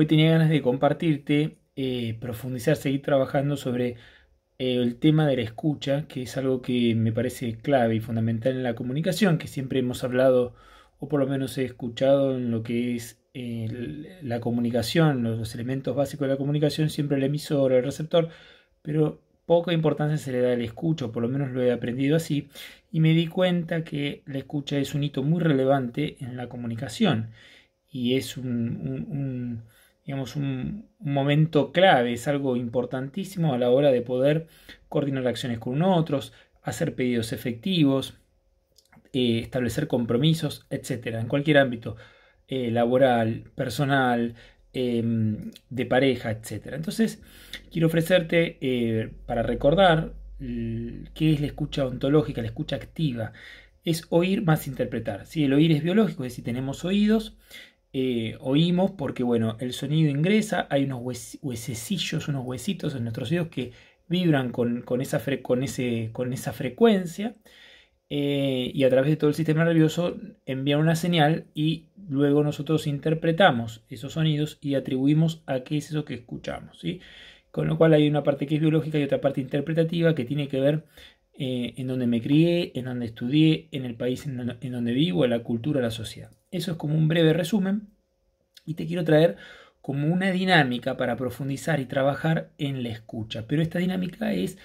Hoy tenía ganas de compartirte, eh, profundizar, seguir trabajando sobre eh, el tema de la escucha, que es algo que me parece clave y fundamental en la comunicación, que siempre hemos hablado, o por lo menos he escuchado en lo que es la comunicación, los, elementos básicos de la comunicación, siempre el emisor, el receptor, pero poca importancia se le da al escucho, por lo menos lo he aprendido así, y me di cuenta que la escucha es un hito muy relevante en la comunicación y es un digamos, un, momento clave, es algo importantísimo a la hora de poder coordinar acciones con otros, hacer pedidos efectivos, eh, establecer compromisos, etc. En cualquier ámbito, eh, laboral, personal, em, de pareja, etc. Entonces, quiero ofrecerte eh, para recordar qué es la escucha ontológica, la escucha activa. Es oír más interpretar. si El oír es biológico, es decir, tenemos oídos eh, oímos porque, bueno, el sonido ingresa, hay unos huesecillos, unos huesitos en nuestros oídos que vibran con, esa, con, ese, con esa, frecuencia eh, y a través de todo el sistema nervioso envía una señal y luego nosotros interpretamos esos sonidos y atribuimos a qué es eso que escuchamos, Con lo cual hay una parte que es biológica y otra parte interpretativa que tiene que ver eh, en donde me crié, en donde estudié, en el país en, en donde vivo, en la cultura, en la sociedad. Eso es como un breve resumen y te quiero traer como una dinámica para profundizar y trabajar en la escucha. Pero esta dinámica es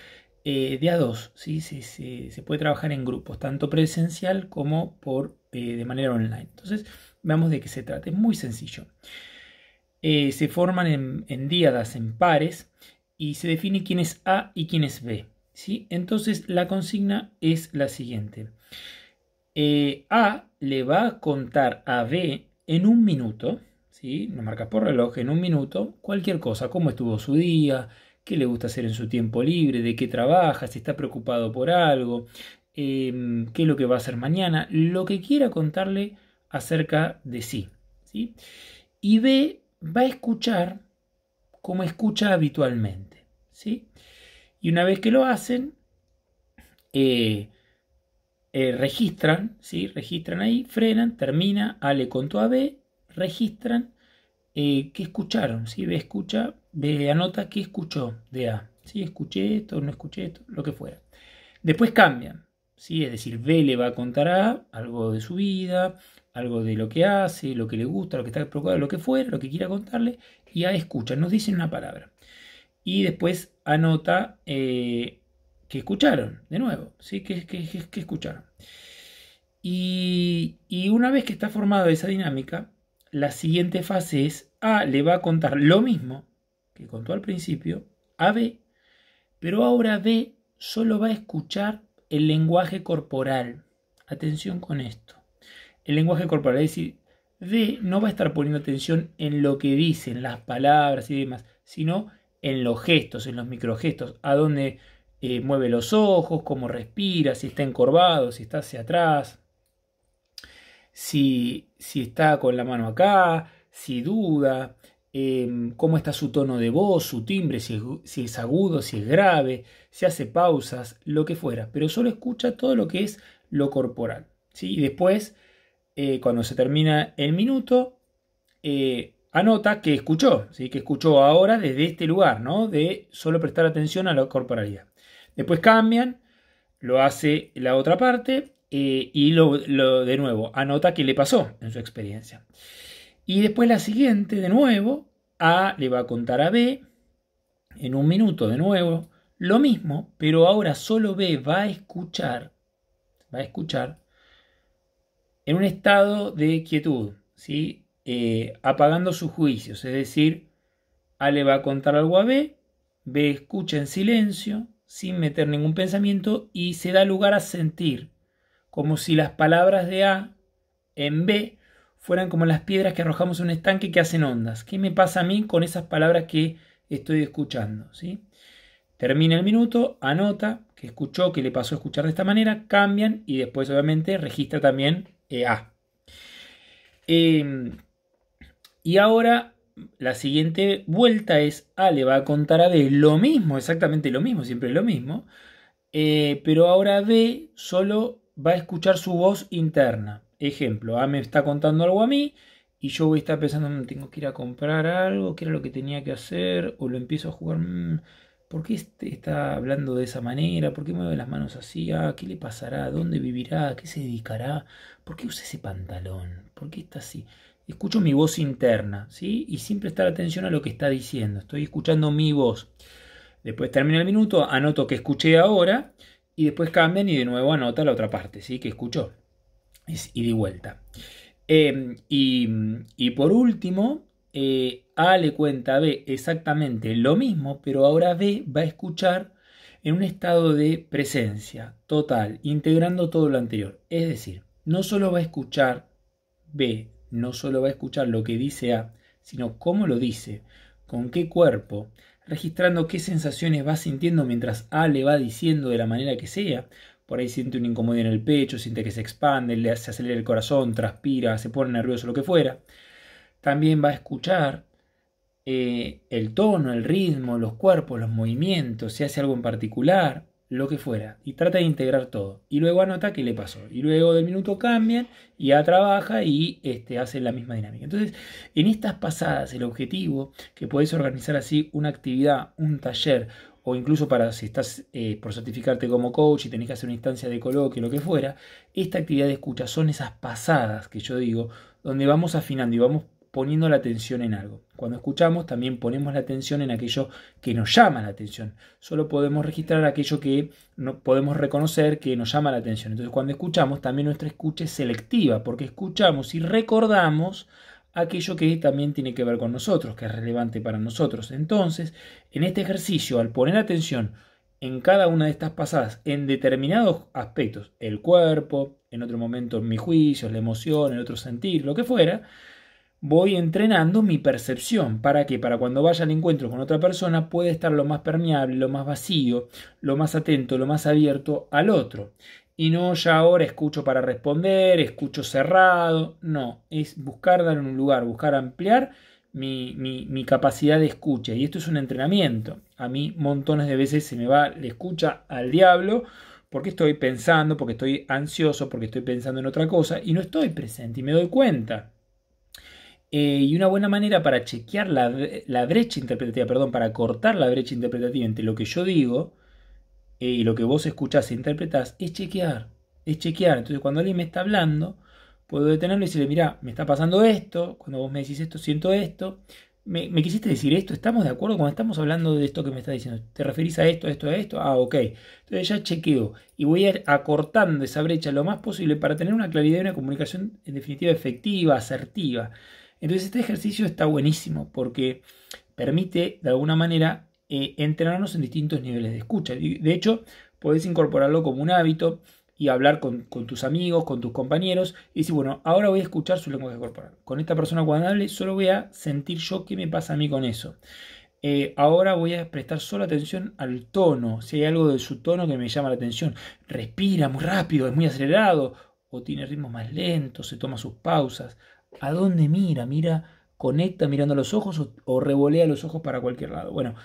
eh, de a dos, ¿sí? Se, se, puede trabajar en grupos, tanto presencial como por, eh, de manera online. Entonces, veamos de qué se trata. Es muy sencillo. Eh, se forman en, díadas, en pares, y se define quién es A y quién es B. ¿sí? Entonces, la consigna es la siguiente. A le va a contar a B en un minuto, ¿sí? Lo marcas por reloj, en un minuto, cualquier cosa, cómo estuvo su día, qué le gusta hacer en su tiempo libre, de qué trabaja, si está preocupado por algo, em, qué es lo que va a hacer mañana, lo que quiera contarle acerca de sí, ¿sí? Y B va a escuchar como escucha habitualmente, ¿sí? Y una vez que lo hacen, eh, eh, registran, ¿sí? registran ahí, frenan, termina, le contó a B, registran eh, qué escucharon, ¿sí? B escucha, B anota qué escuchó de A, ¿sí? escuché esto, no escuché esto, lo que fuera. Después cambian, ¿sí? es decir, B le va a contar a A algo de su vida, algo de lo que hace, lo que le gusta, lo que está preocupado, lo que fuera, lo que quiera contarle, y A escucha, nos dicen una palabra. Y después anota... Eh, que escucharon, de nuevo, ¿sí? que, que, que escucharon. Y, y, una vez que está formada esa dinámica, la siguiente fase es A le va a contar lo mismo que contó al principio a B, pero ahora B solo va a escuchar el lenguaje corporal. Atención con esto. El lenguaje corporal, es decir, B no va a estar poniendo atención en lo que dicen, las palabras y demás, sino en los gestos, en los microgestos, a dónde... Eh, mueve los ojos, cómo respira, si está encorvado, si está hacia atrás, si, está con la mano acá, si duda, em, cómo está su tono de voz, su timbre, si es, agudo, si es grave, si hace pausas, lo que fuera, pero solo escucha todo lo que es lo corporal. Y después, eh, cuando se termina el minuto, eh, anota que escuchó, ¿sí? que escuchó ahora desde este lugar, ¿no? de solo prestar atención a la corporalidad. Después cambian, lo hace la otra parte eh, y lo, de nuevo anota qué le pasó en su experiencia. Y después la siguiente, de nuevo, A le va a contar a B en un minuto de nuevo lo mismo, pero ahora solo B va a escuchar, va a escuchar en un estado de quietud, ¿sí? Eh, apagando sus juicios, es decir, A le va a contar algo a B, B escucha en silencio, sin meter ningún pensamiento y se da lugar a sentir, como si las palabras de A en B fueran como las piedras que arrojamos en un estanque que hacen ondas. ¿Qué me pasa a mí con esas palabras que estoy escuchando? ¿sí? Termina el minuto, anota que escuchó, que le pasó a escuchar de esta manera, cambian y después obviamente registra también e A. Em, y ahora la siguiente vuelta es, A ah, le va a contar a B lo mismo, exactamente lo mismo, siempre lo mismo, eh, pero ahora B solo va a escuchar su voz interna. Ejemplo, A me está contando algo a mí y yo voy a estar pensando, mm, tengo que ir a comprar algo, qué era lo que tenía que hacer, o lo empiezo a jugar, mm, ¿por qué este está hablando de esa manera? ¿Por qué mueve las manos así? Ah, ¿Qué le pasará? ¿Dónde vivirá? qué se dedicará? ¿Por qué usa ese pantalón? ¿Por qué está así? escucho mi voz interna, ¿sí? Y siempre estar atención a lo que está diciendo. Estoy escuchando mi voz. Después termina el minuto, anoto que escuché ahora y después cambian y de nuevo anota la otra parte, ¿sí? Que escuchó. Es ida y vuelta. Em, y, por último, eh, A le cuenta a B exactamente lo mismo, pero ahora B va a escuchar en un estado de presencia total, integrando todo lo anterior. Es decir, no solo va a escuchar B no solo va a escuchar lo que dice A, sino cómo lo dice, con qué cuerpo, registrando qué sensaciones va sintiendo mientras A le va diciendo de la manera que sea. Por ahí siente un incomodidad en el pecho, siente que se expande, le se acelerar el corazón, transpira, se pone nervioso, lo que fuera. También va a escuchar eh, el tono, el ritmo, los cuerpos, los movimientos, si hace algo en particular, lo que fuera, y trata de integrar todo. Y luego anota qué le pasó. Y luego del minuto cambian, y ya trabaja y este, hace la misma dinámica. Entonces, en estas pasadas, el objetivo, que podés organizar así una actividad, un taller, o incluso para si estás eh, por certificarte como coach y tenés que hacer una instancia de coloquio, lo que fuera, esta actividad de escucha son esas pasadas que yo digo, donde vamos afinando y vamos poniendo la atención en algo. Cuando escuchamos también ponemos la atención en aquello que nos llama la atención. Solo podemos registrar aquello que no podemos reconocer que nos llama la atención. Entonces cuando escuchamos también nuestra escucha es selectiva porque escuchamos y recordamos aquello que también tiene que ver con nosotros, que es relevante para nosotros. Entonces, en este ejercicio, al poner atención en cada una de estas pasadas, en determinados aspectos, el cuerpo, en otro momento mi juicio, la emoción, el otro sentir, lo que fuera, voy entrenando mi percepción. ¿Para que Para cuando vaya al encuentro con otra persona puede estar lo más permeable, lo más vacío, lo más atento, lo más abierto al otro. Y no ya ahora escucho para responder, escucho cerrado. No, es buscar dar un lugar, buscar ampliar mi, mi, mi, capacidad de escucha. Y esto es un entrenamiento. A mí montones de veces se me va la escucha al diablo porque estoy pensando, porque estoy ansioso, porque estoy pensando en otra cosa y no estoy presente y me doy cuenta. Eh, y una buena manera para chequear la, la, brecha interpretativa, perdón, para cortar la brecha interpretativa entre lo que yo digo eh, y lo que vos escuchás e interpretás, es chequear. Es chequear. Entonces, cuando alguien me está hablando, puedo detenerlo y decirle, mira, me está pasando esto, cuando vos me decís esto, siento esto. Me, me, quisiste decir esto, estamos de acuerdo cuando estamos hablando de esto que me estás diciendo. ¿Te referís a esto, a esto, a esto? Ah, ok. Entonces ya chequeo y voy a ir acortando esa brecha lo más posible para tener una claridad y una comunicación en definitiva efectiva, asertiva. Entonces este ejercicio está buenísimo porque permite de alguna manera eh, entrenarnos en distintos niveles de escucha. De hecho, podés incorporarlo como un hábito y hablar con, tus amigos, con tus compañeros y decir, bueno, ahora voy a escuchar su lenguaje corporal. Con esta persona cuando hable, solo voy a sentir yo qué me pasa a mí con eso. Eh, ahora voy a prestar solo atención al tono, si hay algo de su tono que me llama la atención. Respira muy rápido, es muy acelerado, o tiene ritmos más lentos, se toma sus pausas. ¿A dónde mira? ¿Mira, conecta mirando los ojos o, revolea los ojos para cualquier lado? Bueno,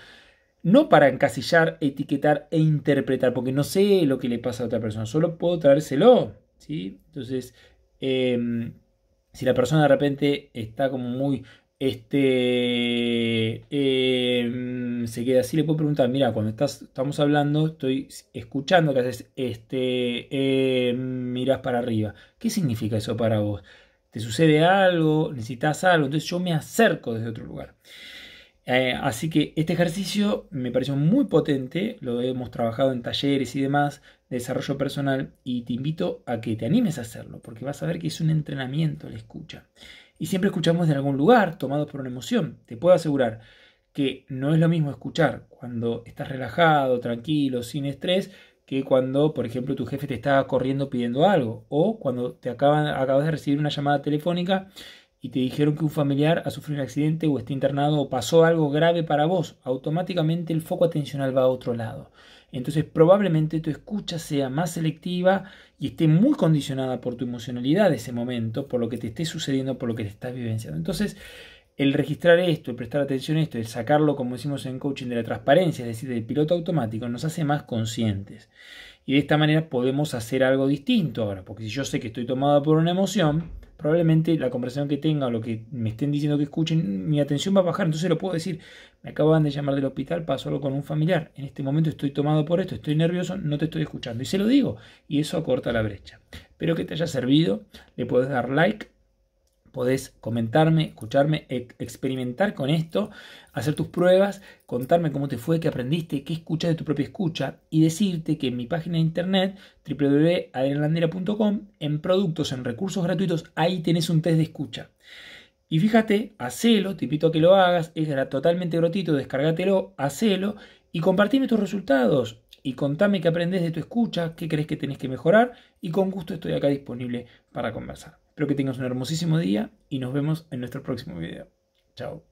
no para encasillar, etiquetar e interpretar, porque no sé lo que le pasa a otra persona, solo puedo traérselo. ¿sí? Entonces, em, si la persona de repente está como muy este em, se queda así le puedo preguntar mira cuando estás estamos hablando estoy escuchando que haces este eh, em, miras para arriba qué significa eso para vos te sucede algo, necesitas algo, entonces yo me acerco desde otro lugar. Eh, así que este ejercicio me pareció muy potente, lo hemos trabajado en talleres y demás de desarrollo personal y te invito a que te animes a hacerlo, porque vas a ver que es un entrenamiento la escucha. Y siempre escuchamos de algún lugar, tomados por una emoción. Te puedo asegurar que no es lo mismo escuchar cuando estás relajado, tranquilo, sin estrés, que cuando, por ejemplo, tu jefe te está corriendo pidiendo algo o cuando te acabas de recibir una llamada telefónica y te dijeron que un familiar ha sufrido un accidente o está internado o pasó algo grave para vos, automáticamente el foco atencional va a otro lado. Entonces probablemente tu escucha sea más selectiva y esté muy condicionada por tu emocionalidad de ese momento, por lo que te esté sucediendo, por lo que te estás vivenciando. Entonces el registrar esto, el prestar atención a esto, el sacarlo, como decimos en coaching, de la transparencia, es decir, del piloto automático, nos hace más conscientes. Y de esta manera podemos hacer algo distinto ahora, porque si yo sé que estoy tomado por una emoción, probablemente la conversación que tenga o lo que me estén diciendo que escuchen, mi atención va a bajar, entonces lo puedo decir, me acaban de llamar del hospital, pasó algo con un familiar, en este momento estoy tomado por esto, estoy nervioso, no te estoy escuchando, y se lo digo, y eso acorta la brecha. Espero que te haya servido, le puedes dar like Podés comentarme, escucharme, e-, experimentar con esto, hacer tus pruebas, contarme cómo te fue, qué aprendiste, qué escuchas de tu propia escucha y decirte que en mi página de internet www.adrianlandera.com en productos, en recursos gratuitos, ahí tenés un test de escucha. Y fíjate, hacelo, te invito que lo hagas, es totalmente gratuito, descargatelo, hacelo y compartime tus resultados y contame qué aprendes de tu escucha, qué crees que tenés que mejorar y con gusto estoy acá disponible para conversar. Espero que tengas un hermosísimo día y nos vemos en nuestro próximo video. Chao.